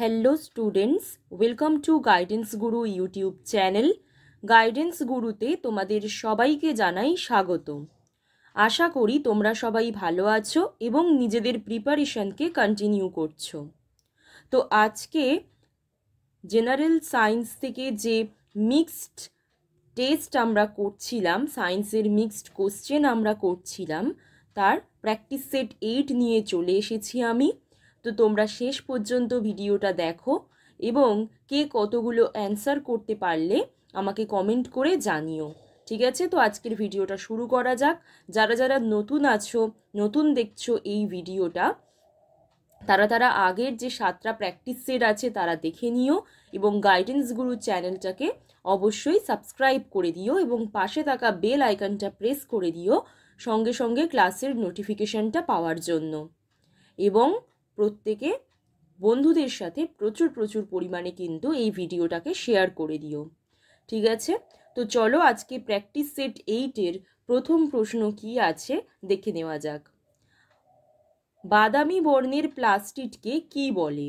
hello students welcome to guidance Guru YouTube channel guidance গুরুতে তোমাদের সবাইকে জানাই স্বাগত আশা করি তোমরা সবাই ভালো আছো এবং নিজেদের প্রিপারেশনকে কন্টিনিউ করছো তো আজকে জেনারেল সায়েন্স থেকে যে মিক্সড টেস্ট আমরা করছিলাম সায়েন্সের মিক্সড কোশ্চেন আমরা করছিলাম তার প্র্যাকটিস সেট এইট নিয়ে চলে এসেছি আমি তো তোমরা শেষ পর্যন্ত ভিডিওটা দেখো এবং কে কতগুলো অ্যান্সার করতে পারলে আমাকে কমেন্ট করে জানিও ঠিক আছে তো আজকের ভিডিওটা শুরু করা যাক যারা যারা নতুন আছো নতুন দেখছো এই ভিডিওটা তারা তারা আগের যে সাতটা প্র্যাকটিস সেট আছে তারা দেখে নিও এবং গাইডেন্স গুরু চ্যানেলটাকে অবশ্যই সাবস্ক্রাইব করে দিও এবং পাশে থাকা বেল আইকনটা প্রেস করে দিও সঙ্গে সঙ্গে ক্লাসের নোটিফিকেশানটা পাওয়ার জন্য এবং প্রত্যেকে বন্ধুদের সাথে প্রচুর প্রচুর পরিমাণে কিন্তু এই ভিডিওটাকে শেয়ার করে দিও ঠিক আছে তো চলো আজকে প্র্যাকটিস সেট এইটের প্রথম প্রশ্ন কি আছে দেখে নেওয়া যাক বাদামি বর্ণের প্লাস্টিককে কি বলে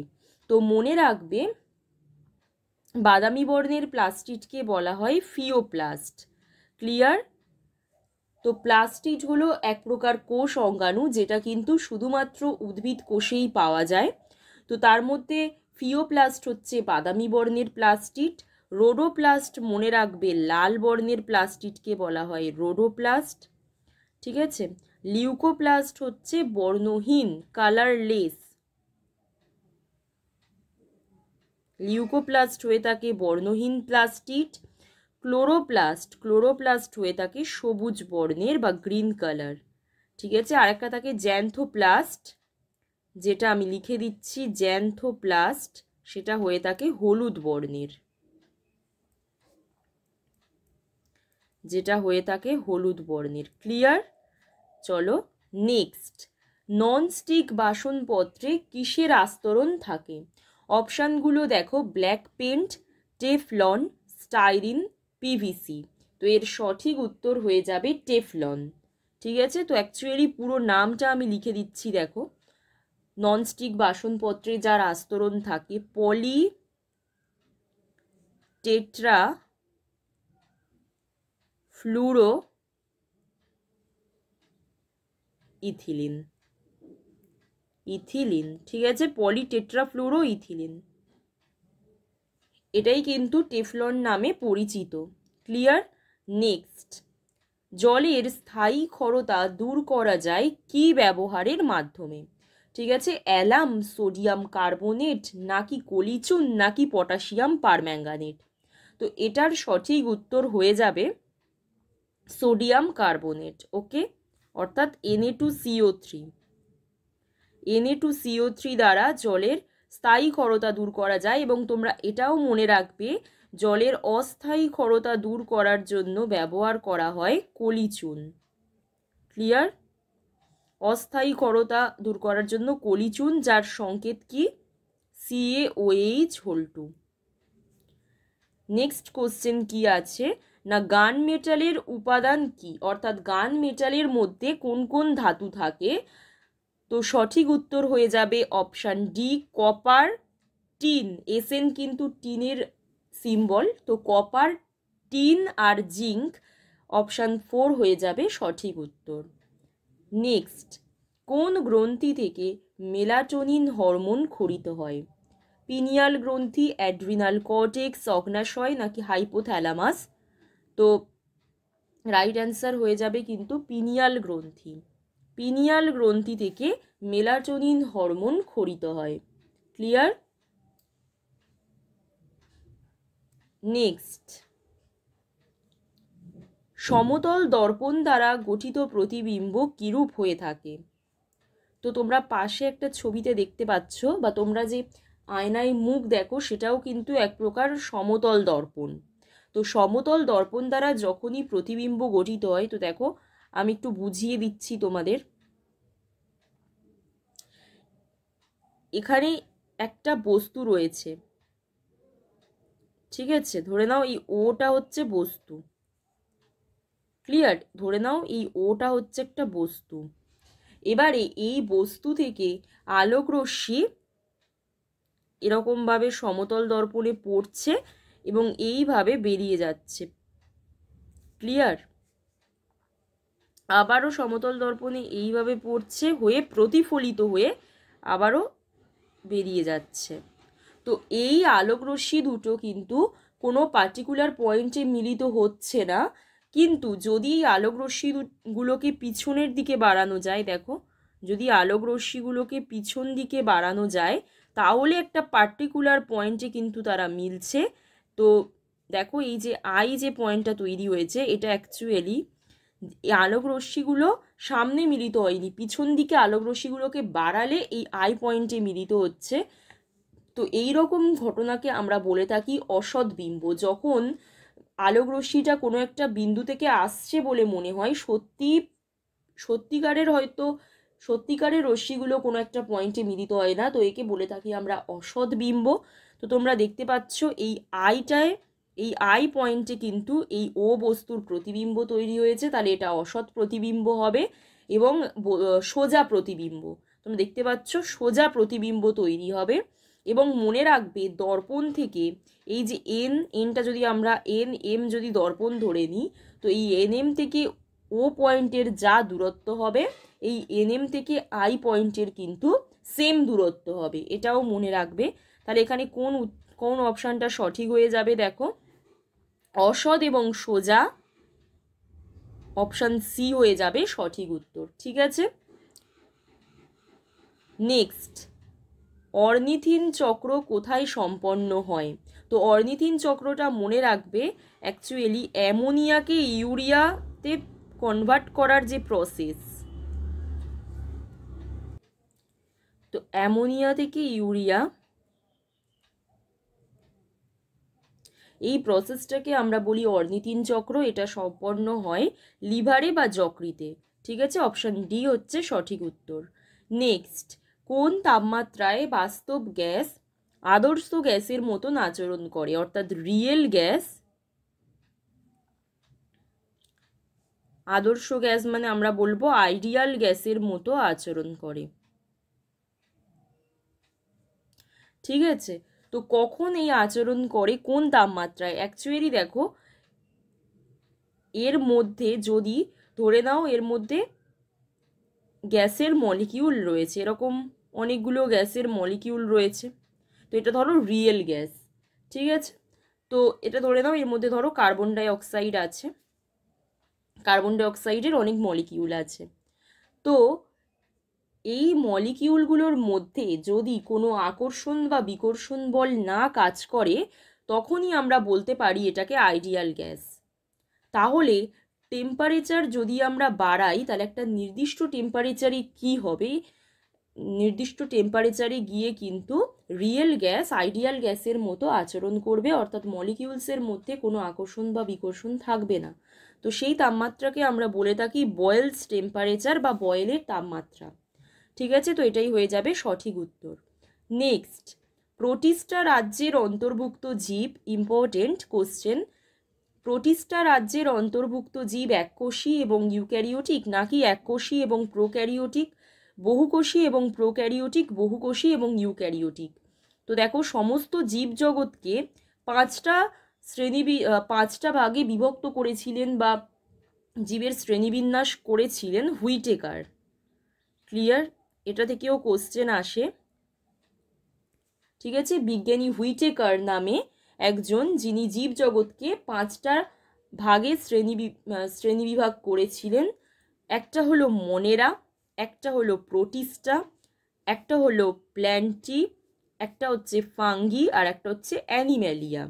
তো মনে রাখবে বাদামি বর্ণের প্লাস্টিককে বলা হয় ফিওপ্লাস্ট ক্লিয়ার তো প্লাস্টিড হলো এক প্রকার কোষ অঙ্গাণু যেটা কিন্তু শুধুমাত্র উদ্ভিদ কোষেই পাওয়া যায় তো তার মধ্যে ফিওপ্লাস্ট হচ্ছে বাদামি বর্ণের প্লাস্টিড রোডোপ্লাস্ট মনে রাখবে লাল বর্ণের প্লাস্টিডকে বলা হয় রোডোপ্লাস্ট ঠিক আছে লিউকোপ্লাস্ট হচ্ছে বর্ণহীন কালারলেস লিউকোপ্লাস্ট হয়ে থাকে বর্ণহীন প্লাস্টিড ক্লোরোপ্লাস্ট ক্লোরোপ্লাস্ট হয়ে থাকে সবুজ বর্ণের বা গ্রিন কালার ঠিক আছে আরেকটা থাকে জ্যান্থোপ্লাস্ট যেটা আমি লিখে দিচ্ছি জ্যান্থোপ্লাস্ট সেটা হয়ে থাকে হলুদ বর্ণের যেটা হয়ে থাকে হলুদ বর্ণের ক্লিয়ার চলো নেক্সট ননস্টিক বাসনপত্রে কিসের আস্তরণ থাকে অপশানগুলো দেখো black paint Teflon styrene PVC তো এর সঠিক উত্তর হয়ে যাবে টেফলন ঠিক আছে তো অ্যাকচুয়ালি পুরো নামটা আমি লিখে দিচ্ছি দেখো ননস্টিক বাসনপত্রে যার আস্তরণ থাকে polytetrafluoroethylene ethylene ঠিক আছে পলি টেট্রা ফ্লুরো ইথিলিন এটাই কিন্তু টেফলন নামে পরিচিত ক্লিয়ার নেক্সট জলের স্থায়ী ক্ষরতা দূর করা যায় কি ব্যবহারের মাধ্যমে ঠিক আছে অ্যালাম সোডিয়াম কার্বোনেট নাকি কলিচুন নাকি পটাশিয়াম পারম্যাঙ্গানেট তো এটার সঠিক উত্তর হয়ে যাবে সোডিয়াম কার্বোনেট ওকে অর্থাৎ NA two CO three NA two CO three দ্বারা জলের স্থায়ী খরতা দূর করা যায় এবং তোমরা এটাও মনে রাখবে জলের অস্থায়ী খরতা দূর করার জন্য ব্যবহার করা হয় কলিচুন ক্লিয়ার অস্থায়ী খরতা দূর করার জন্য কলিচুন যার সংকেত কি CA OH whole two next question কি আছে না গান মেটালের উপাদান কি অর্থাৎ গান মেটালের মধ্যে কোন কোন ধাতু থাকে তো সঠিক উত্তর হয়ে যাবে option D copper tin SN কিন্তু টিনের সিম্বল তো কপার টিন আর জিঙ্ক অপশান ফোর হয়ে যাবে সঠিক উত্তর নেক্সট কোন গ্রন্থি থেকে মেলাটোনিন হরমোন খরিত হয় পিনিয়াল গ্রন্থি অ্যাড্রিনাল কটেক্স অগ্নাশয় নাকি হাইপোথ্যালামাস তো রাইট অ্যান্সার হয়ে যাবে কিন্তু পিনিয়াল গ্রন্থি পিনিয়াল গ্রন্থি থেকে মেলাটোনিন হরমোন খরিত হয় ক্লিয়ার নেক্সট সমতল দর্পণ দ্বারা গঠিত প্রতিবিম্ব কিরূপ হয়ে থাকে তো তোমরা পাশে একটা ছবিতে দেখতে পাচ্ছ বা তোমরা যে আয়নায় মুখ দেখো সেটাও কিন্তু এক প্রকার সমতল দর্পণ তো সমতল দর্পণ দ্বারা যখনই প্রতিবিম্ব গঠিত হয় তো দেখো আমি একটু বুঝিয়ে দিচ্ছি তোমাদের এখানে একটা বস্তু রয়েছে ঠিক আছে ধরে নাও এই ওটা হচ্ছে বস্তু ক্লিয়ার ধরে নাও এই ওটা হচ্ছে একটা বস্তু এবারে এই বস্তু থেকে আলোক রশ্মি এরকমভাবে সমতল দর্পণে পড়ছে এবং এইভাবে বেরিয়ে যাচ্ছে ক্লিয়ার আবারও সমতল দর্পণে এইভাবে পড়ছে হয়ে প্রতিফলিত হয়ে আবারও বেরিয়ে যাচ্ছে তো এই আলোক রশ্মি দুটো কিন্তু কোনো পার্টিকুলার পয়েন্টে মিলিত হচ্ছে না কিন্তু যদি এই আলোক রশ্মিগুলোকে পিছনের দিকে বাড়ানো যায় দেখো যদি আলোক রশ্মিগুলোকে পিছন দিকে বাড়ানো যায় তাহলে একটা পার্টিকুলার পয়েন্টে কিন্তু তারা মিলছে তো দেখো এই যে আই যে পয়েন্টটা তৈরি হয়েছে এটা অ্যাকচুয়ালি এই আলোক রশ্মিগুলো সামনে মিলিত হয়নি পিছন দিকে আলোক রশ্মিগুলোকে বাড়ালে এই আই পয়েন্টে মিলিত হচ্ছে তো এই রকম ঘটনাকে আমরা বলে থাকি অসৎ বিম্ব যখন আলোক রশ্মিটা কোনো একটা বিন্দু থেকে আসছে বলে মনে হয় সত্যি সত্যিকারের হয়তো সত্যিকারের রশ্মিগুলো কোনো একটা পয়েন্টে মিলিত হয় না তো একে বলে থাকি আমরা অসৎ বিম্ব তো তোমরা দেখতে পাচ্ছ এই আইটায় এই আই পয়েন্টে কিন্তু এই ও বস্তুর প্রতিবিম্ব তৈরি হয়েছে তাহলে এটা অসৎ প্রতিবিম্ব হবে এবং সোজা প্রতিবিম্ব তোমরা দেখতে পাচ্ছ সোজা প্রতিবিম্ব তৈরি হবে এবং মনে রাখবে দর্পণ থেকে এই যে এন এনটা যদি আমরা এন এম যদি দর্পণ ধরে নিই তো এই এন এম থেকে ও পয়েন্টের যা দূরত্ব হবে এই এন এম থেকে আই পয়েন্টের কিন্তু সেম দূরত্ব হবে এটাও মনে রাখবে তাহলে এখানে কোন কোন অপশানটা সঠিক হয়ে যাবে দেখো অসদ এবং সোজা অপশান সি হয়ে যাবে সঠিক উত্তর ঠিক আছে নেক্সট অর্নিথিন চক্র কোথায় সম্পন্ন হয় তো অর্নিথিন চক্রটা মনে রাখবে অ্যাকচুয়ালি অ্যামোনিয়াকে ইউরিয়াতে কনভার্ট করার যে প্রসেস তো অ্যামোনিয়া থেকে ইউরিয়া এই প্রসেসটাকে আমরা বলি অর্নিতিন চক্র এটা সম্পন্ন হয় লিভারে বা যকৃতে ঠিক আছে অপশান ডি হচ্ছে সঠিক উত্তর নেক্সট কোন তাপমাত্রায় বাস্তব গ্যাস আদর্শ গ্যাসের মতন আচরণ করে অর্থাৎ রিয়েল গ্যাস আদর্শ গ্যাস মানে আমরা বলবো আইডিয়াল গ্যাসের মতো আচরণ করে ঠিক আছে তো কখন এই আচরণ করে কোন তাপমাত্রায় অ্যাকচুয়ালি দেখো এর মধ্যে যদি ধরে নাও এর মধ্যে গ্যাসের মলিকিউল রয়েছে এরকম অনেকগুলো গ্যাসের মলিকিউল রয়েছে তো এটা ধরো রিয়েল গ্যাস ঠিক আছে তো এটা ধরে নাও এর মধ্যে ধরো কার্বন ডাইঅক্সাইড আছে কার্বন ডাইঅক্সাইডের অনেক মলিকিউল আছে তো এই মলিকিউলগুলোর মধ্যে যদি কোনো আকর্ষণ বা বিকর্ষণ বল না কাজ করে তখনই আমরা বলতে পারি এটাকে আইডিয়াল গ্যাস তাহলে টেম্পারেচার যদি আমরা বাড়াই তাহলে একটা নির্দিষ্ট টেম্পারেচারে কি হবে নির্দিষ্ট টেম্পারেচারে গিয়ে কিন্তু রিয়েল গ্যাস আইডিয়াল গ্যাসের মতো আচরণ করবে অর্থাৎ মলিকিউলসের মধ্যে কোনো আকর্ষণ বা বিকর্ষণ থাকবে না তো সেই তাপমাত্রাকে আমরা বলে থাকি বয়েলস টেম্পারেচার বা বয়েলের তাপমাত্রা ঠিক আছে তো এটাই হয়ে যাবে সঠিক উত্তর নেক্সট প্রতিষ্ঠা রাজ্যের অন্তর্ভুক্ত জীব ইম্পর্টেন্ট কোশ্চেন প্রতিষ্ঠা রাজ্যের অন্তর্ভুক্ত জীব এককোষী এবং ইউক্যারিওটিক নাকি এককোষী এবং প্রোক্যারিওটিক বহুকোষী এবং প্রোক্যারিওটিক বহুকোষী এবং ইউক্যারিওটিক তো দেখো সমস্ত জীবজগৎকে পাঁচটা শ্রেণী পাঁচটা ভাগে বিভক্ত করেছিলেন বা জীবের শ্রেণীবিন্যাস করেছিলেন হুইটেকার ক্লিয়ার এটা থেকেও কোশ্চেন আসে ঠিক আছে বিজ্ঞানী হুইটেকার নামে একজন যিনি জীবজগৎকে পাঁচটা ভাগে শ্রেণী শ্রেণীবিভাগ করেছিলেন একটা হলো মনেরা একটা হলো প্রোটিস্টা একটা হলো প্ল্যান্টি একটা হচ্ছে ফাঙ্গি আর একটা হচ্ছে অ্যানিম্যালিয়া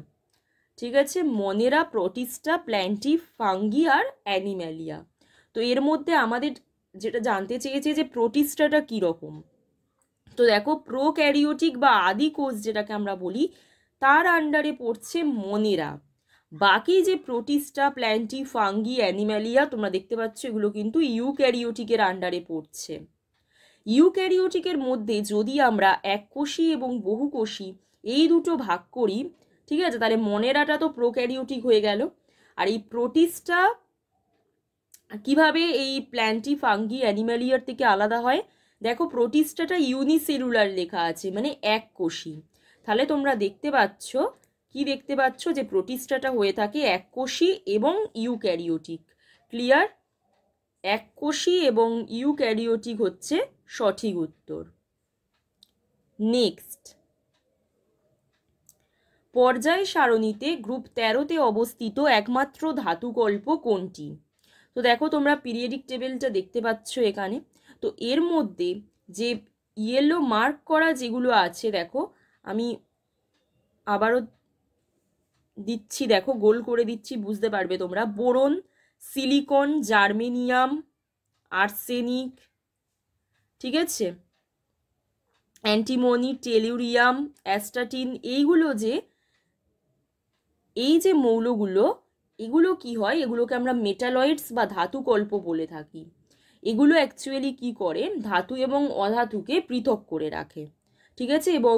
ঠিক আছে মনেরা প্রোটিস্টা প্ল্যান্টি ফাঙ্গি আর অ্যানিম্যালিয়া তো এর মধ্যে আমাদের যেটা জানতে চেয়েছে যে প্রোটিস্টাটা কীরকম তো দেখো প্রো ক্যারিওটিক বা আদি কোষ যেটাকে আমরা বলি তার আন্ডারে পড়ছে মনেরা বাকি যে প্রোটিস্টা প্ল্যান্টি ফাঙ্গি অ্যানিম্যালিয়া তোমরা দেখতে পাচ্ছ এগুলো কিন্তু ইউক্যারিওটিকের আন্ডারে পড়ছে ইউক্যারিওটিকের মধ্যে যদি আমরা এককোষী এবং বহুকোষী এই দুটো ভাগ করি ঠিক আছে তাহলে মনেরাটা তো প্রোক্যারিওটিক হয়ে গেল আর এই প্রোটিস্টা কিভাবে এই প্ল্যান্টি ফাঙ্গি ইয়ার থেকে আলাদা হয় দেখো প্রোটিস্টাটা ইউনিসেলুলার লেখা আছে মানে এক কোষী তাহলে তোমরা দেখতে পাচ্ছ কি দেখতে পাচ্ছ যে প্রোটিস্টাটা হয়ে থাকে এক কোষী এবং ইউক্যারিওটিক ক্লিয়ার এক কোষী এবং ইউক্যারিওটিক হচ্ছে সঠিক উত্তর নেক্সট পর্যায় সারণীতে গ্রুপ তেরোতে অবস্থিত একমাত্র ধাতুকল্প কোনটি তো দেখো তোমরা পিরিয়ডিক টেবিলটা দেখতে পাচ্ছ এখানে তো এর মধ্যে যে ইয়েলো মার্ক করা যেগুলো আছে দেখো আমি আবারও দিচ্ছি দেখো গোল করে দিচ্ছি বুঝতে পারবে তোমরা বোরন সিলিকন জার্মেনিয়াম আর্সেনিক ঠিক আছে অ্যান্টিমনি টেলিউরিয়াম অ্যাস্টাটিন এইগুলো যে এই যে মৌলগুলো এগুলো কি হয় এগুলোকে আমরা মেটালয়েডস বা ধাতুকল্প বলে থাকি এগুলো অ্যাকচুয়ালি কি করে ধাতু এবং অধাতুকে পৃথক করে রাখে ঠিক আছে এবং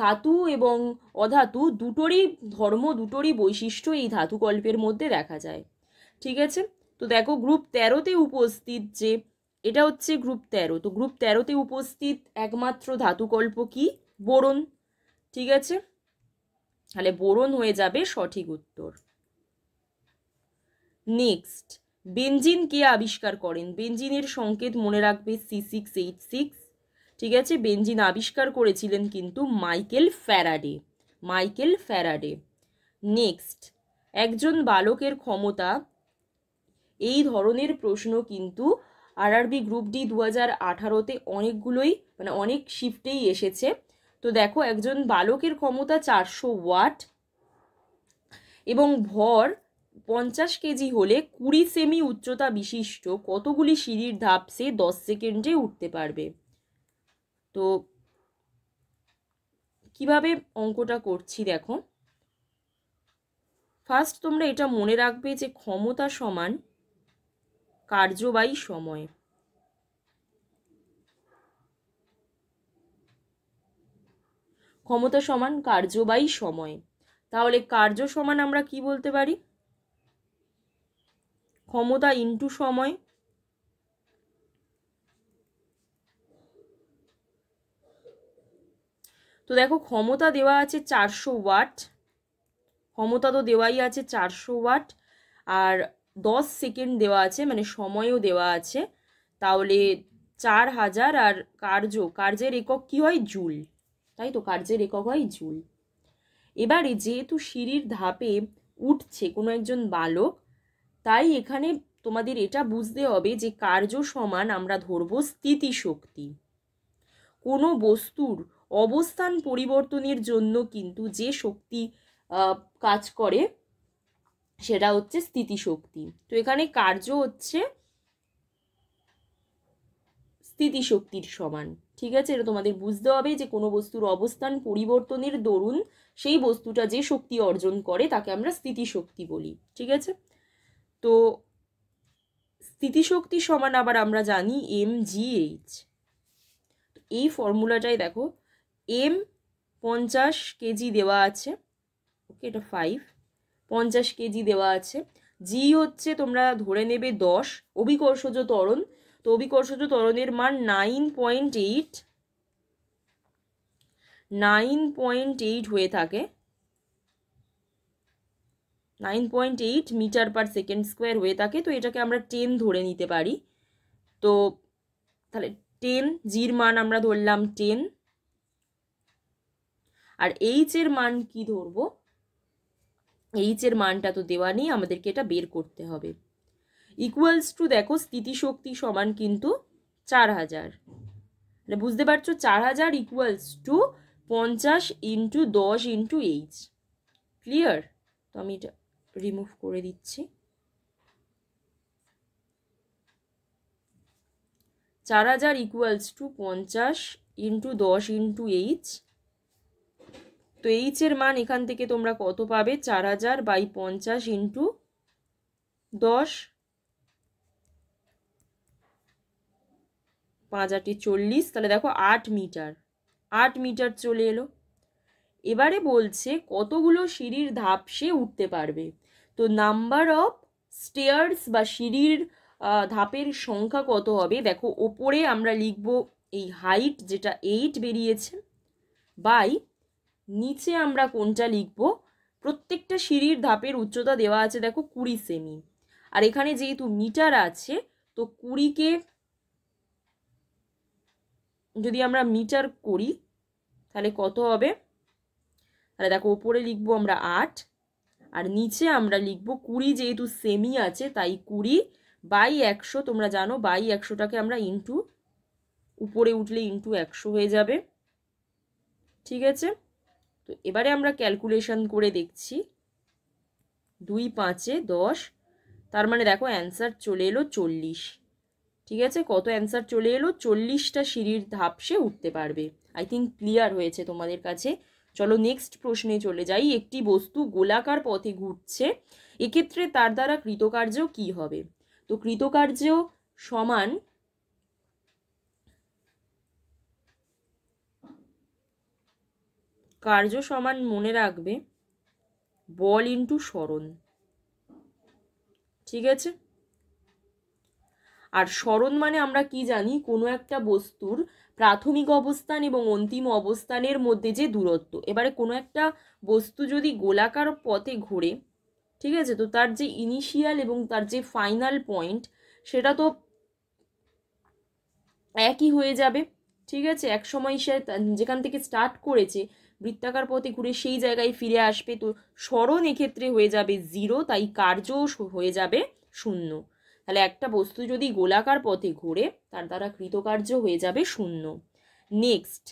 ধাতু এবং অধাতু দুটোরই ধর্ম দুটোরই বৈশিষ্ট্য এই ধাতুকল্পের মধ্যে দেখা যায় ঠিক আছে তো দেখো গ্রুপ তেরোতে উপস্থিত যে এটা হচ্ছে গ্রুপ তেরো তো গ্রুপ তেরোতে উপস্থিত একমাত্র ধাতুকল্প কি বোরন ঠিক আছে তাহলে বোরন হয়ে যাবে সঠিক উত্তর নেক্সট বেঞ্জিন কে আবিষ্কার করেন বেঞ্জিনের সংকেত মনে রাখবে সি সিক্স এইট সিক্স ঠিক আছে বেঞ্জিন আবিষ্কার করেছিলেন কিন্তু Michael Faraday Michael Faraday next একজন বালকের ক্ষমতা এই ধরনের প্রশ্ন কিন্তু আরআরবি গ্রুপ ডি দু হাজার আঠারোতে অনেকগুলোই মানে অনেক শিফটেই এসেছে তো দেখো একজন বালকের ক্ষমতা চারশো ওয়াট এবং ভর পঞ্চাশ কেজি হলে কুড়ি সেমি উচ্চতা বিশিষ্ট কতগুলি সিঁড়ির ধাপ সে দশ সেকেন্ডে উঠতে পারবে তো কিভাবে অঙ্কটা করছি দেখো ফার্স্ট তোমরা এটা মনে রাখবে যে ক্ষমতা সমান কার্যবাহী সময় ক্ষমতা সমান কার্যবাহী সময় তাহলে কার্য সমান আমরা কি বলতে পারি ক্ষমতা ইন্টু সময় তো দেখো ক্ষমতা দেওয়া আছে চারশো ওয়াট ক্ষমতা তো দেওয়াই আছে চারশো ওয়াট আর দশ সেকেন্ড দেওয়া আছে মানে সময়ও দেওয়া আছে তাহলে চার হাজার আর কার্য কার্যের একক কী হয় জুল তাই তো কার্যের একক হয় জুল এবারে যেহেতু সিঁড়ির ধাপে উঠছে কোনো একজন বালক তাই এখানে তোমাদের এটা বুঝতে হবে যে কার্য সমান আমরা ধরব স্থিতিশক্তি কোনো বস্তুর অবস্থান পরিবর্তনের জন্য কিন্তু যে শক্তি কাজ করে সেটা হচ্ছে স্থিতিশক্তি তো এখানে কার্য হচ্ছে স্থিতিশক্তির সমান ঠিক আছে এটা তোমাদের বুঝতে হবে যে কোনো বস্তুর অবস্থান পরিবর্তনের দরুন সেই বস্তুটা যে শক্তি অর্জন করে তাকে আমরা স্থিতিশক্তি বলি ঠিক আছে তো স্থিতিশক্তি সমান আবার আমরা জানি এম জি এইচ এই ফর্মুলাটাই দেখো এম পঞ্চাশ কেজি দেওয়া আছে ওকে এটা ফাইভ পঞ্চাশ কেজি দেওয়া আছে জি হচ্ছে তোমরা ধরে নেবে দশ অভিকর্ষজ তরণ তো অভিকর্ষজ তরণের মান nine point eight nine point eight হয়ে থাকে nine point eight metre per second square হয়ে থাকে তো এটাকে আমরা টেন ধরে নিতে পারি তো তাহলে টেন জির মান আমরা ধরলাম টেন আর এইচের মান কি ধরব এইচের মানটা তো দেওয়া নেই আমাদেরকে এটা বের করতে হবে ইকুয়ালস টু দেখো স্থিতিশক্তি সমান কিন্তু চার হাজার মানে বুঝতে পারছো চার হাজার ইকুয়ালস টু পঞ্চাশ ইন্টু দশ ইন্টু এইচ ক্লিয়ার তো আমি এটা রিমুভ করে দিচ্ছি চার হাজার ইকুয়ালস টু পঞ্চাশ ইন্টু দশ ইন্টু এইচ তো এইচের মান এখান থেকে তোমরা কত পাবে চার হাজার বাই পঞ্চাশ ইন্টু দশ পাঁচ আটে চল্লিশ তাহলে দেখো আট মিটার আট মিটার চলে এলো এবারে বলছে কতগুলো সিঁড়ির ধাপ সে উঠতে পারবে তো নাম্বার অফ স্টেয়ার্স বা সিঁড়ির ধাপের সংখ্যা কত হবে দেখো ওপরে আমরা লিখব এই হাইট যেটা এইট বেরিয়েছে বাই নিচে আমরা কোনটা লিখব প্রত্যেকটা সিঁড়ির ধাপের উচ্চতা দেওয়া আছে দেখো কুড়ি সেমি আর এখানে যেহেতু মিটার আছে তো কুড়িকে যদি আমরা মিটার করি তাহলে কত হবে তাহলে দেখো ওপরে লিখবো আমরা আট আর নিচে আমরা লিখব কুড়ি যেহেতু সেমি আছে তাই কুড়ি বাই একশো তোমরা জানো বাই একশোটাকে আমরা ইন্টু উপরে উঠলে ইন্টু একশো হয়ে যাবে ঠিক আছে তো এবারে আমরা ক্যালকুলেশন করে দেখছি দুই পাঁচে দশ তার মানে দেখো অ্যান্সার চলে এলো চল্লিশ ঠিক আছে কত অ্যান্সার চলে এলো চল্লিশটা সিঁড়ির ধাপসে উঠতে পারবে আই থিঙ্ক ক্লিয়ার হয়েছে তোমাদের কাছে চলো নেক্সট প্রশ্নে চলে যাই একটি বস্তু গোলাকার পথে ঘুরছে এক্ষেত্রে তার দ্বারা কৃতকার্য কি হবে তো কৃতকার্য সমান কার্য সমান মনে রাখবে বল ইন্টু স্মরণ ঠিক আছে আর স্মরণ মানে আমরা কি জানি কোনো একটা বস্তুর প্রাথমিক অবস্থান এবং অন্তিম অবস্থানের মধ্যে যে দূরত্ব এবারে কোনো একটা বস্তু যদি গোলাকার পথে ঘোরে ঠিক আছে তো তার যে ইনিশিয়াল এবং তার যে ফাইনাল পয়েন্ট সেটা তো একই হয়ে যাবে ঠিক আছে এক সময় সে যেখান থেকে স্টার্ট করেছে বৃত্তাকার পথে ঘুরে সেই জায়গায় ফিরে আসবে তো স্মরণ এক্ষেত্রে হয়ে যাবে জিরো তাই কার্য হয়ে যাবে শূন্য তাহলে একটা বস্তু যদি গোলাকার পথে ঘোরে তার দ্বারা কৃতকার্য হয়ে যাবে শূন্য নেক্সট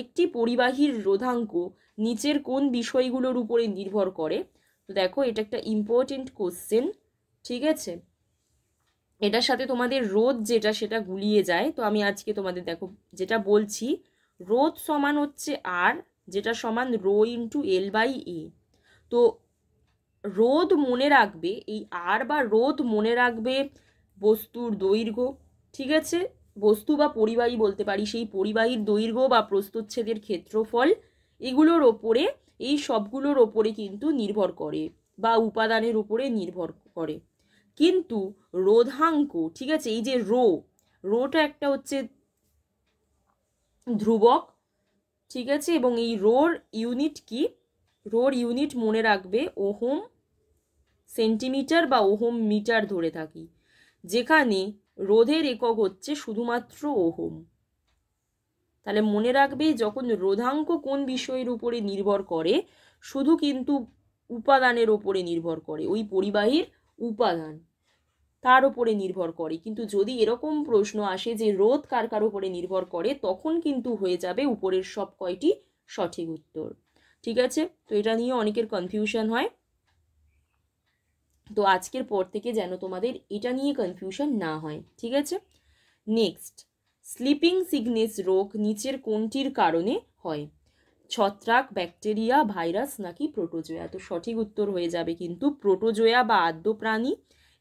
একটি পরিবাহীর রোধাঙ্ক নিচের কোন বিষয়গুলোর উপরে নির্ভর করে তো দেখো এটা একটা ইম্পর্টেন্ট কোশ্চেন ঠিক আছে এটার সাথে তোমাদের রোদ যেটা সেটা গুলিয়ে যায় তো আমি আজকে তোমাদের দেখো যেটা বলছি রোদ সমান হচ্ছে আর যেটা সমান rho into L by A তো রোদ মনে রাখবে এই আর বা রোদ মনে রাখবে বস্তুর দৈর্ঘ্য ঠিক আছে বস্তু বা পরিবাহী বলতে পারি সেই পরিবাহীর দৈর্ঘ্য বা প্রস্তুচ্ছেদের ক্ষেত্রফল এগুলোর ওপরে এই সবগুলোর ওপরে কিন্তু নির্ভর করে বা উপাদানের উপরে নির্ভর করে কিন্তু রোধাঙ্ক ঠিক আছে এই যে রো রোটা একটা হচ্ছে ধ্রুবক ঠিক আছে এবং এই রোর ইউনিট কি রোর ইউনিট মনে রাখবে ওহম সেন্টিমিটার বা ওহম মিটার ধরে থাকি যেখানে রোধের একক হচ্ছে শুধুমাত্র ওহম তাহলে মনে রাখবে যখন রোধাঙ্ক কোন বিষয়ের উপরে নির্ভর করে শুধু কিন্তু উপাদানের ওপরে নির্ভর করে ওই পরিবাহীর উপাদান তার ওপরে নির্ভর করে কিন্তু যদি এরকম প্রশ্ন আসে যে রোধ কার কার উপরে নির্ভর করে তখন কিন্তু হয়ে যাবে উপরের সব কয়টি সঠিক উত্তর ঠিক আছে তো এটা নিয়ে অনেকের কনফিউশন হয় তো আজকের পর থেকে যেন তোমাদের এটা নিয়ে কনফিউশন না হয় ঠিক আছে নেক্সট স্লিপিং সিগনেস রোগ নিচের কোনটির কারণে হয় ছত্রাক ব্যাকটেরিয়া ভাইরাস নাকি প্রোটোজোয়া তো সঠিক উত্তর হয়ে যাবে কিন্তু প্রোটোজোয়া বা আদ্য প্রাণী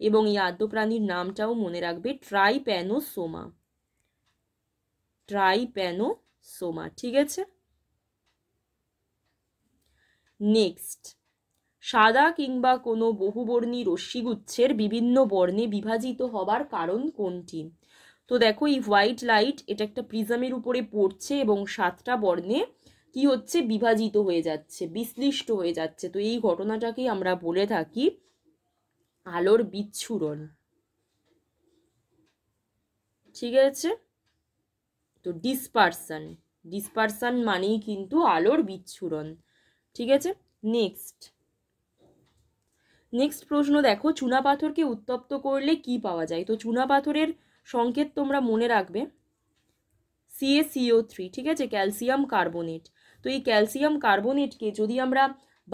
এবং এই আদ্য প্রাণীর নামটাও মনে রাখবে ট্রাইপ্যানোসোমা ট্রাইপ্যানোসোমা ঠিক আছে নেক্সট সাদা কিংবা কোনো বহুবর্ণী রশ্মিগুচ্ছের বিভিন্ন বর্ণে বিভাজিত হবার কারণ কোনটি তো দেখো এই হোয়াইট লাইট এটা একটা প্রিজমের উপরে পড়ছে এবং সাতটা বর্ণে কি হচ্ছে বিভাজিত হয়ে যাচ্ছে বিশ্লিষ্ট হয়ে যাচ্ছে তো এই ঘটনাটাকেই আমরা বলে থাকি আলোর বিচ্ছুরণ ঠিক আছে তো ডিসপারসান ডিসপারসান মানেই কিন্তু আলোর বিচ্ছুরণ ঠিক আছে নেক্সট নেক্সট প্রশ্ন দেখো চুনা পাথরকে উত্তপ্ত করলে কি পাওয়া যায় তো চুনা পাথরের সংকেত তোমরা মনে রাখবে সিএসিও থ্রি ঠিক আছে ক্যালসিয়াম কার্বোনেট তো এই ক্যালসিয়াম কার্বোনেটকে যদি আমরা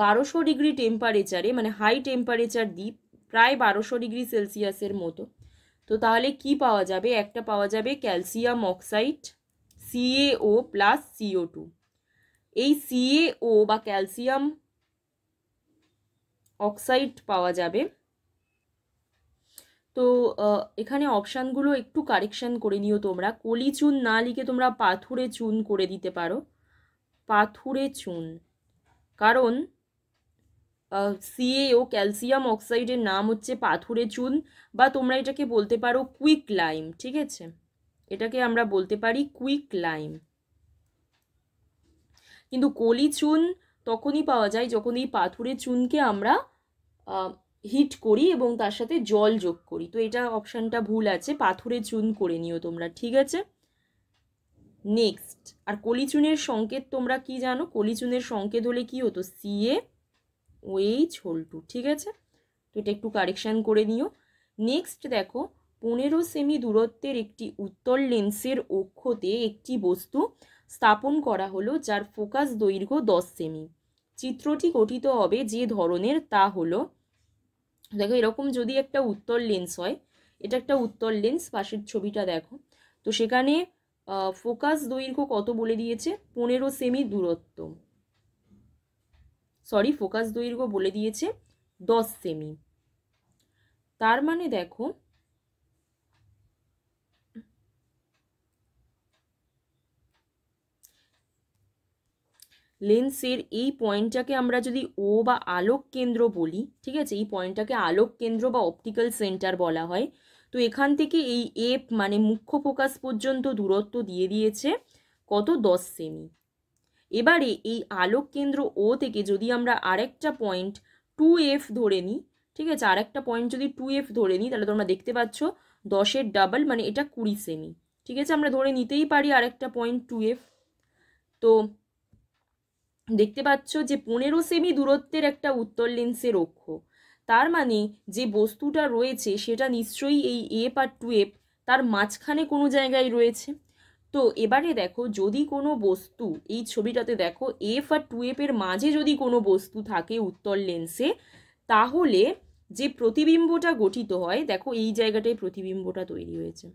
বারোশো ডিগ্রি টেম্পারেচারে মানে হাই টেম্পারেচার দিই প্রায় বারোশো ডিগ্রি সেলসিয়াসের মতো তো তাহলে কি পাওয়া যাবে একটা পাওয়া যাবে calcium oxide CAO plus CO two এই সিএও বা ক্যালসিয়াম অক্সাইড পাওয়া যাবে তো এখানে অপশানগুলো একটু কারেকশান করে নিও তোমরা কলি চুন না লিখে তোমরা পাথুরে চুন করে দিতে পারো পাথুরে চুন কারণ সিএও ক্যালসিয়াম অক্সাইডের নাম হচ্ছে পাথুরে চুন বা তোমরা এটাকে বলতে পারো কুইক লাইম ঠিক আছে এটাকে আমরা বলতে পারি কুইক লাইম কিন্তু কলি চুন তখনই পাওয়া যায় যখন এই পাথুরের চুনকে আমরা হিট করি এবং তার সাথে জল যোগ করি তো এটা অপশানটা ভুল আছে পাথুরে চুন করে নিও তোমরা ঠিক আছে নেক্সট আর কলিচুনের সংকেত তোমরা কি জানো কলিচুনের সংকেত হলে কি হতো সি এ ওয়েইচ হোলটু ঠিক আছে তো এটা একটু কারেকশান করে নিও নেক্সট দেখো পনেরো সেমি দূরত্বের একটি উত্তল লেন্সের অক্ষতে একটি বস্তু স্থাপন করা হলো যার ফোকাস দৈর্ঘ্য দশ সেমি চিত্রটি গঠিত হবে যে ধরনের তা হলো দেখো এরকম যদি একটা উত্তর লেন্স হয় এটা একটা উত্তর লেন্স পাশের ছবিটা দেখো তো সেখানে ফোকাস দৈর্ঘ্য কত বলে দিয়েছে পনেরো সেমি দূরত্ব সরি ফোকাস দৈর্ঘ্য বলে দিয়েছে দশ সেমি তার মানে দেখো লেন্সের এই পয়েন্টটাকে আমরা যদি ও বা আলোক কেন্দ্র বলি ঠিক আছে এই পয়েন্টটাকে আলোক কেন্দ্র বা অপটিক্যাল সেন্টার বলা হয় তো এখান থেকে এই এফ মানে মুখ্য ফোকাস পর্যন্ত দূরত্ব দিয়ে দিয়েছে কত দশ সেমি এবারে এই আলোক কেন্দ্র ও থেকে যদি আমরা আরেকটা পয়েন্ট টু এফ ধরে নিই ঠিক আছে আরেকটা পয়েন্ট যদি টু এফ ধরে নিই তাহলে তোমরা দেখতে পাচ্ছ দশের ডাবল মানে এটা কুড়ি সেমি ঠিক আছে আমরা ধরে নিতেই পারি আরেকটা পয়েন্ট টু এফ তো দেখতে পাচ্ছ যে পনেরো সেমি দূরত্বের একটা উত্তর লেন্সের অক্ষ তার মানে যে বস্তুটা রয়েছে সেটা নিশ্চয়ই এই এফ আর টু এফ তার মাঝখানে কোনো জায়গায় রয়েছে তো এবারে দেখো যদি কোনো বস্তু এই ছবিটাতে দেখো এফ আর টু এফের মাঝে যদি কোনো বস্তু থাকে উত্তর লেন্সে তাহলে যে প্রতিবিম্বটা গঠিত হয় দেখো এই জায়গাটায় প্রতিবিম্বটা তৈরি হয়েছে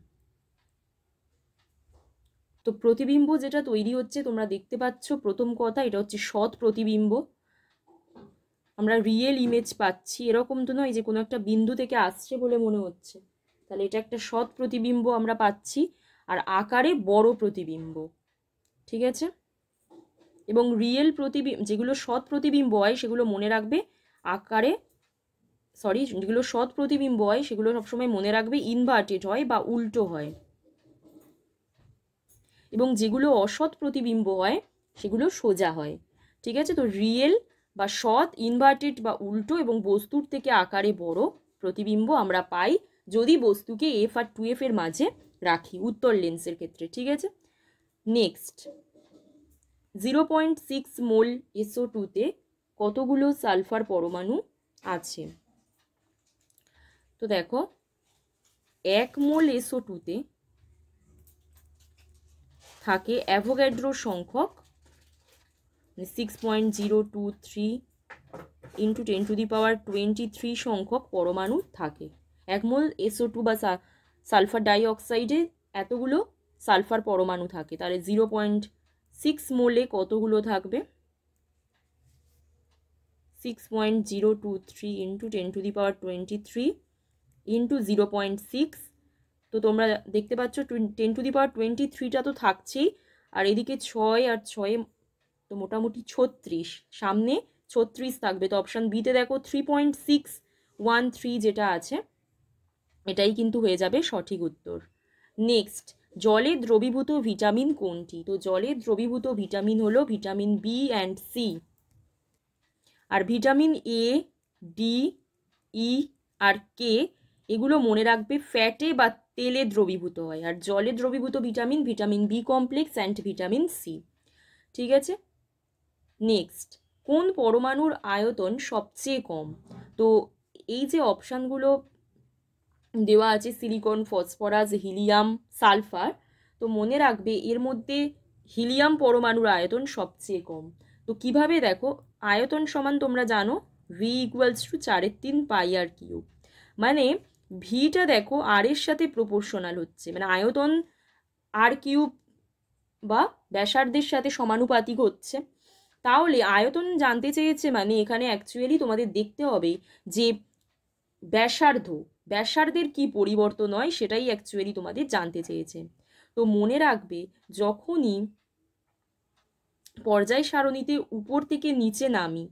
তো প্রতিবিম্ব যেটা তৈরি হচ্ছে তোমরা দেখতে পাচ্ছ প্রথম কথা এটা হচ্ছে সৎ প্রতিবিম্ব আমরা রিয়েল ইমেজ পাচ্ছি এরকম তো নয় যে কোনো একটা বিন্দু থেকে আসছে বলে মনে হচ্ছে তাহলে এটা একটা সৎ প্রতিবিম্ব আমরা পাচ্ছি আর আকারে বড় প্রতিবিম্ব ঠিক আছে এবং রিয়েল প্রতিবিম্ব যেগুলো সৎ প্রতিবিম্ব হয় সেগুলো মনে রাখবে আকারে সরি যেগুলো সৎ প্রতিবিম্ব হয় সেগুলো সবসময় মনে রাখবে ইনভার্টেড হয় বা উল্টো হয় এবং যেগুলো অসৎ প্রতিবিম্ব হয় সেগুলো সোজা হয় ঠিক আছে তো রিয়েল বা সৎ ইনভার্টেড বা উল্টো এবং বস্তুর থেকে আকারে বড় প্রতিবিম্ব আমরা পাই যদি বস্তুকে এফ আর টু এফ এর মাঝে রাখি উত্তর লেন্সের ক্ষেত্রে ঠিক আছে next zero point six mole SO টুতে কতগুলো সালফার পরমাণু আছে তো দেখো এক মোল এসও টুতে থাকে অ্যাভোগ্যাড্রোর সংখ্যক six point zero two three into ten to the power twenty three সংখ্যক পরমাণু থাকে একমল এসও টু বা সালফার ডাইঅক্সাইডে এতগুলো সালফার পরমাণু থাকে তাহলে জিরো পয়েন্ট সিক্স মোলে কতগুলো থাকবে six point zero two three into ten to the power twenty three into zero point six তো তোমরা দেখতে পাচ্ছ টেন টু দি পাওয়ার টোয়েন্টি থ্রিটা তো থাকছেই আর এদিকে ছয় আর ছয়ে তো মোটামুটি ছত্রিশ সামনে ছত্রিশ থাকবে তো অপশান বিতে দেখো three point six one three যেটা আছে এটাই কিন্তু হয়ে যাবে সঠিক উত্তর নেক্সট জলে দ্রবীভূত ভিটামিন কোনটি তো জলে দ্রবীভূত ভিটামিন হলো ভিটামিন বি অ্যান্ড সি আর ভিটামিন এ ডি ই আর কে এগুলো মনে রাখবে ফ্যাটে বা তেলে দ্রবীভূত হয় আর জলে দ্রবীভূত vitamin vitamin B complex and vitamin C ঠিক আছে নেক্সট কোন পরমাণুর আয়তন সবচেয়ে কম তো এই যে অপশানগুলো দেওয়া আছে সিলিকন ফসফরাস হিলিয়াম সালফার তো মনে রাখবে এর মধ্যে হিলিয়াম পরমাণুর আয়তন সবচেয়ে কম তো কিভাবে দেখো আয়তন সমান তোমরা জানো ভি ইকুয়ালস টু চারের তিন পাই আর কিউ মানে ভিটা দেখো আর এর সাথে প্রপোর্শনাল হচ্ছে মানে আয়তন আর কিউব বা ব্যাসার্ধের সাথে সমানুপাতিক হচ্ছে তাহলে আয়তন জানতে চেয়েছে মানে এখানে অ্যাকচুয়ালি তোমাদের দেখতে হবে যে ব্যাসার্ধ ব্যাসার্ধের কি পরিবর্তন হয় সেটাই অ্যাকচুয়ালি তোমাদের জানতে চেয়েছে তো মনে রাখবে যখনই পর্যায় সারণীতে উপর থেকে নিচে নামি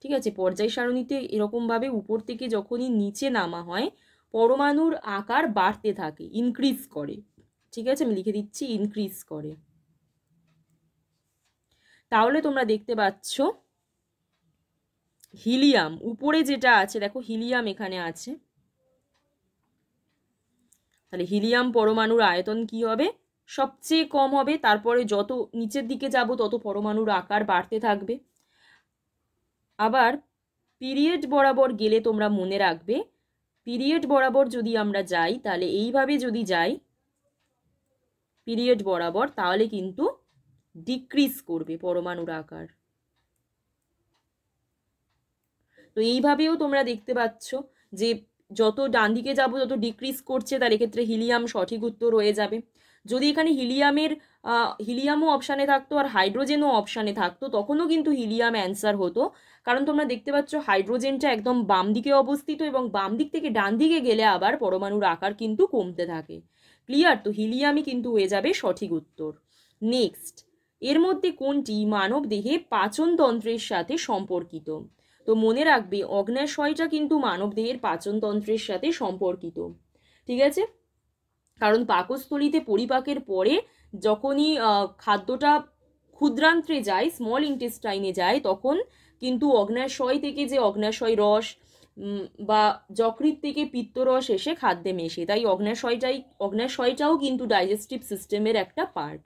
ঠিক আছে পর্যায় সারণীতে এরকমভাবে উপর থেকে যখনই নিচে নামা হয় পরমাণুর আকার বাড়তে থাকে ইনক্রিজ করে ঠিক আছে আমি লিখে দিচ্ছি ইনক্রিজ করে তাহলে তোমরা দেখতে পাচ্ছ হিলিয়াম উপরে যেটা আছে দেখো হিলিয়াম এখানে আছে তাহলে হিলিয়াম পরমাণুর আয়তন কি হবে সবচেয়ে কম হবে তারপরে যত নিচের দিকে যাব তত পরমাণুর আকার বাড়তে থাকবে আবার পিরিয়ড বরাবর গেলে তোমরা মনে রাখবে পিরিয়ড বরাবর যদি আমরা যাই তাহলে এইভাবে যদি যাই পিরিয়ড বরাবর তাহলে কিন্তু ডিক্রিজ করবে পরমাণুর আকার তো এইভাবেও তোমরা দেখতে পাচ্ছ যে যত ডান দিকে যাবো যত ডিক্রিজ করছে তার এক্ষেত্রে হিলিয়াম সঠিক উত্তর হয়ে যাবে যদি এখানে হিলিয়ামের হিলিয়ামও অপশানে থাকতো আর হাইড্রোজেনও অপশানে থাকতো তখনও কিন্তু হিলিয়াম অ্যান্সার হতো কারণ তোমরা দেখতে পাচ্ছ হাইড্রোজেনটা একদম বাম দিকে অবস্থিত এবং বাম দিক থেকে ডান দিকে গেলে আবার পরমাণুর আকার কিন্তু কমতে থাকে ক্লিয়ার তো হিলিয়ামই কিন্তু হয়ে যাবে সঠিক উত্তর নেক্সট এর মধ্যে কোনটি মানব দেহে পাচনতন্ত্রের সাথে সম্পর্কিত তো মনে রাখবে অগ্নাশয়টা কিন্তু মানব দেহের পাচনতন্ত্রের সাথে সম্পর্কিত ঠিক আছে কারণ পাকস্থলিতে পরিপাকের পরে যখনই খাদ্যটা ক্ষুদ্রান্ত্রে যায় স্মল ইন্টেস্টাইনে যায় তখন কিন্তু অগ্নাশয় থেকে যে অগ্নাশয় রস বা যকৃত থেকে পিত্তরস এসে খাদ্যে মেশে তাই অগ্নাশয়টাই অগ্নাশয়টাও কিন্তু ডাইজেস্টিভ সিস্টেমের একটা পার্ট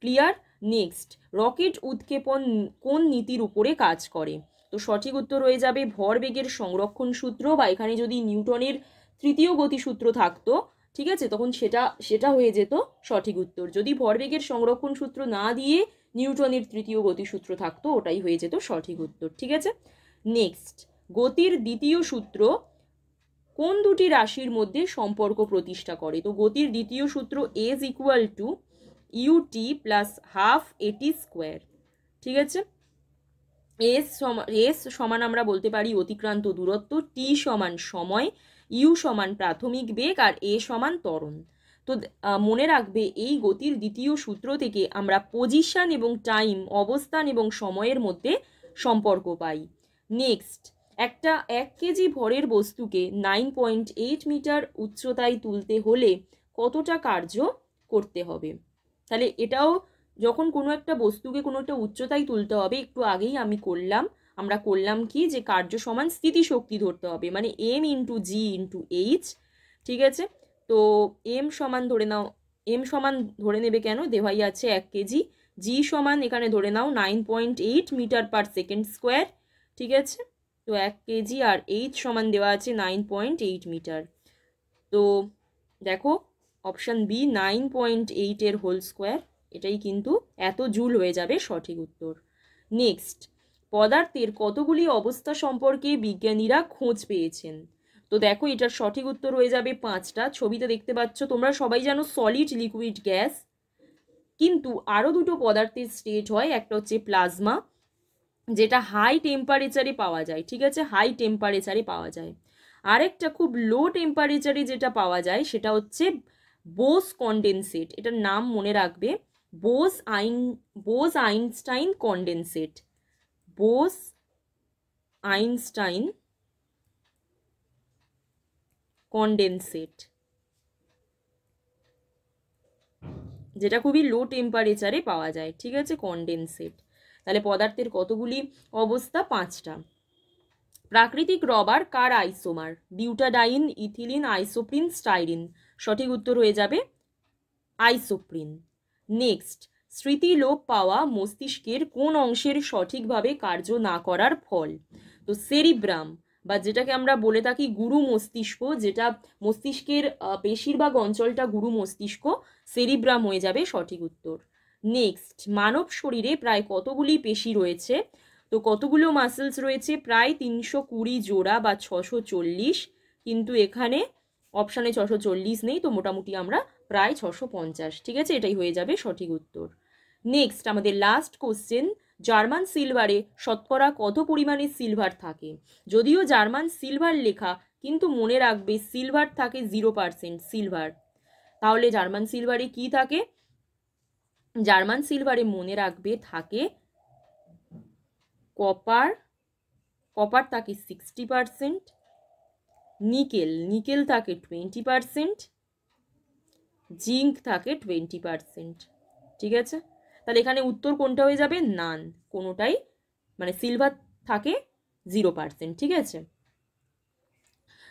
ক্লিয়ার নেক্সট রকেট উৎক্ষেপণ কোন নীতির উপরে কাজ করে তো সঠিক উত্তর হয়ে যাবে ভরবেগের সংরক্ষণ সূত্র বা এখানে যদি নিউটনের তৃতীয় গতিসূত্র থাকতো ঠিক আছে তখন সেটা সেটা হয়ে যেত সঠিক উত্তর যদি ভরবেগের সংরক্ষণ সূত্র না দিয়ে নিউটনের তৃতীয় গতিসূত্র থাকতো ওটাই হয়ে যেত সঠিক উত্তর ঠিক আছে নেক্সট গতির দ্বিতীয় সূত্র কোন দুটি রাশির মধ্যে সম্পর্ক প্রতিষ্ঠা করে তো গতির দ্বিতীয় সূত্র S equal to UT plus half AT square ঠিক আছে এস সমান এস সমান আমরা বলতে পারি অতিক্রান্ত দূরত্ব টি সমান সময় ইউ সমান প্রাথমিক বেগ আর এ সমান তরণ তো মনে রাখবে এই গতির দ্বিতীয় সূত্র থেকে আমরা পজিশান এবং টাইম অবস্থান এবং সময়ের মধ্যে সম্পর্ক পাই নেক্সট একটা এক কেজি ভরের বস্তুকে নাইন পয়েন্ট এইট মিটার উচ্চতায় তুলতে হলে কতটা কার্য করতে হবে তাহলে এটাও যখন কোনো একটা বস্তুকে কোনো একটা উচ্চতায় তুলতে হবে একটু আগেই আমি করলাম আমরা করলাম কি যে কার্য সমান স্থিতিশক্তি ধরতে হবে মানে M into G into H ঠিক আছে তো এম সমান ধরে নাও এম সমান ধরে নেবে কেন দেওয়াই আছে এক কেজি জি সমান এখানে ধরে নাও nine point eight metre per second square ঠিক আছে তো এক কেজি আর এইচ সমান দেওয়া আছে নাইন পয়েন্ট এইট মিটার তো দেখো অপশান বি নাইন পয়েন্ট এইটের হোল স্কোয়ার এটাই কিন্তু এত জুল হয়ে যাবে সঠিক উত্তর নেক্সট পদার্থের কতগুলি অবস্থা সম্পর্কে বিজ্ঞানীরা খোঁজ পেয়েছেন তো দেখো এটার সঠিক উত্তর হয়ে যাবে পাঁচটা ছবিতে দেখতে পাচ্ছ তোমরা সবাই জানো সলিড লিকুইড গ্যাস কিন্তু আরও দুটো পদার্থের স্টেট হয় একটা হচ্ছে প্লাজমা যেটা হাই টেম্পারেচারে পাওয়া যায় ঠিক আছে হাই টেম্পারেচারে পাওয়া যায় আরেকটা খুব লো টেম্পারেচারে যেটা পাওয়া যায় সেটা হচ্ছে বোস কন্ডেনসেট এটার নাম মনে রাখবে বোস আইন Bose Einstein condensate Bose Einstein condensate যেটা খুবই লো টেম্পারেচারে পাওয়া যায় ঠিক আছে কনডেনসেট তাহলে পদার্থের কতগুলি অবস্থা পাঁচটা প্রাকৃতিক রবার কার isomer butadiene ethylene isoprene styrene সঠিক উত্তর হয়ে যাবে আইসোপ্রিন নেক্সট স্মৃতি লোপ পাওয়া মস্তিষ্কের কোন অংশের সঠিকভাবে কার্য না করার ফল তো সেরিব্রাম বা যেটাকে আমরা বলে থাকি গুরু মস্তিষ্ক যেটা মস্তিষ্কের বেশিরভাগ অঞ্চলটা গুরু মস্তিষ্ক সেরিব্রাম হয়ে যাবে সঠিক উত্তর নেক্সট মানব শরীরে প্রায় কতগুলি পেশি রয়েছে তো কতগুলো মাসেলস রয়েছে প্রায় তিনশো কুড়ি জোড়া বা ছশো চল্লিশ কিন্তু এখানে অপশানে ছশো চল্লিশ নেই তো মোটামুটি আমরা প্রায় ছশো পঞ্চাশ ঠিক আছে এটাই হয়ে যাবে সঠিক উত্তর নেক্সট আমাদের লাস্ট কোশ্চেন জার্মান সিলভারে শতকরা কত পরিমাণে সিলভার থাকে যদিও জার্মান সিলভার লেখা কিন্তু মনে রাখবে সিলভার থাকে জিরো পার্সেন্ট সিলভার তাহলে জার্মান সিলভারে কি থাকে জার্মান সিলভারে মনে রাখবে থাকে কপার কপার থাকে সিক্সটি পারসেন্ট নিকেল নিকেল থাকে টোয়েন্টি পারসেন্ট জিঙ্ক থাকে টোয়েন্টি পারসেন্ট ঠিক আছে তাহলে এখানে উত্তর কোনটা হয়ে যাবে নান কোনোটাই মানে সিলভার থাকে জিরো পার্সেন্ট ঠিক আছে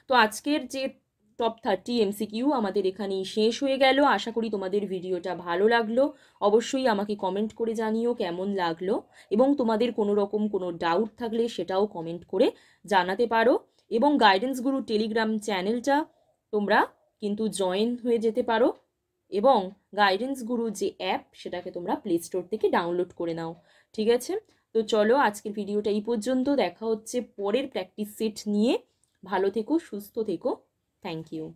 তো আজকের যে টপ থার্টি এমসিকিউ আমাদের এখানেই শেষ হয়ে গেল আশা করি তোমাদের ভিডিওটা ভালো লাগলো অবশ্যই আমাকে কমেন্ট করে জানিও কেমন লাগলো এবং তোমাদের কোনো রকম কোনো ডাউট থাকলে সেটাও কমেন্ট করে জানাতে পারো এবং গাইডেন্স গুরু টেলিগ্রাম চ্যানেলটা তোমরা কিন্তু জয়েন হয়ে যেতে পারো এবং গাইডেন্স গুরু যে অ্যাপ সেটাকে তোমরা প্লে স্টোর থেকে ডাউনলোড করে নাও ঠিক আছে তো চলো আজকের ভিডিওটা এই পর্যন্ত দেখা হচ্ছে পরের প্র্যাকটিস সেট নিয়ে ভালো থেকো সুস্থ থেকো থ্যাংক ইউ